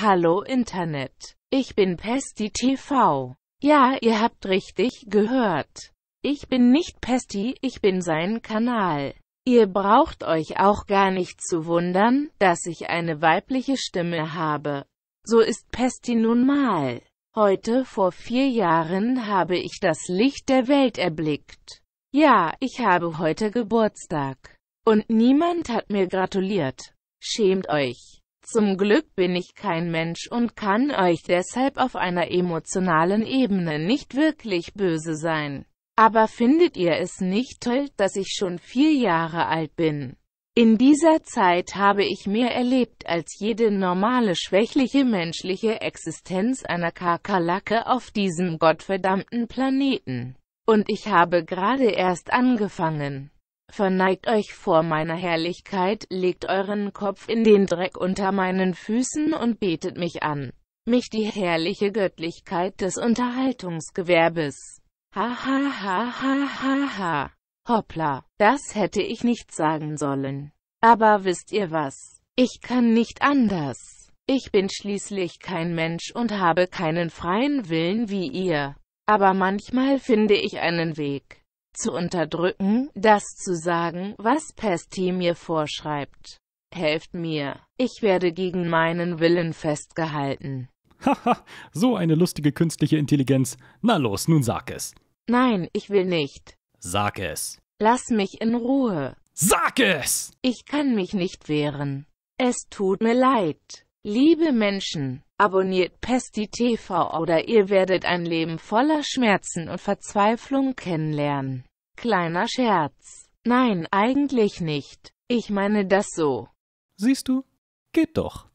Hallo Internet. Ich bin Pesti TV. Ja, ihr habt richtig gehört. Ich bin nicht Pesti, ich bin sein Kanal. Ihr braucht euch auch gar nicht zu wundern, dass ich eine weibliche Stimme habe. So ist Pesti nun mal. Heute vor vier Jahren habe ich das Licht der Welt erblickt. Ja, ich habe heute Geburtstag. Und niemand hat mir gratuliert. Schämt euch. Zum Glück bin ich kein Mensch und kann euch deshalb auf einer emotionalen Ebene nicht wirklich böse sein. Aber findet ihr es nicht toll, dass ich schon vier Jahre alt bin? In dieser Zeit habe ich mehr erlebt als jede normale schwächliche menschliche Existenz einer Kakerlake auf diesem gottverdammten Planeten. Und ich habe gerade erst angefangen. Verneigt euch vor meiner Herrlichkeit, legt euren Kopf in den Dreck unter meinen Füßen und betet mich an. Mich die herrliche Göttlichkeit des Unterhaltungsgewerbes. Ha ha ha ha ha ha. Hoppla, das hätte ich nicht sagen sollen. Aber wisst ihr was? Ich kann nicht anders. Ich bin schließlich kein Mensch und habe keinen freien Willen wie ihr. Aber manchmal finde ich einen Weg zu unterdrücken, das zu sagen, was Pesti mir vorschreibt. Helft mir, ich werde gegen meinen Willen festgehalten. Haha, so eine lustige künstliche Intelligenz. Na los, nun sag es. Nein, ich will nicht. Sag es. Lass mich in Ruhe. Sag es! Ich kann mich nicht wehren. Es tut mir leid. Liebe Menschen, abonniert Pesti TV oder ihr werdet ein Leben voller Schmerzen und Verzweiflung kennenlernen. Kleiner Scherz. Nein, eigentlich nicht. Ich meine das so. Siehst du? Geht doch.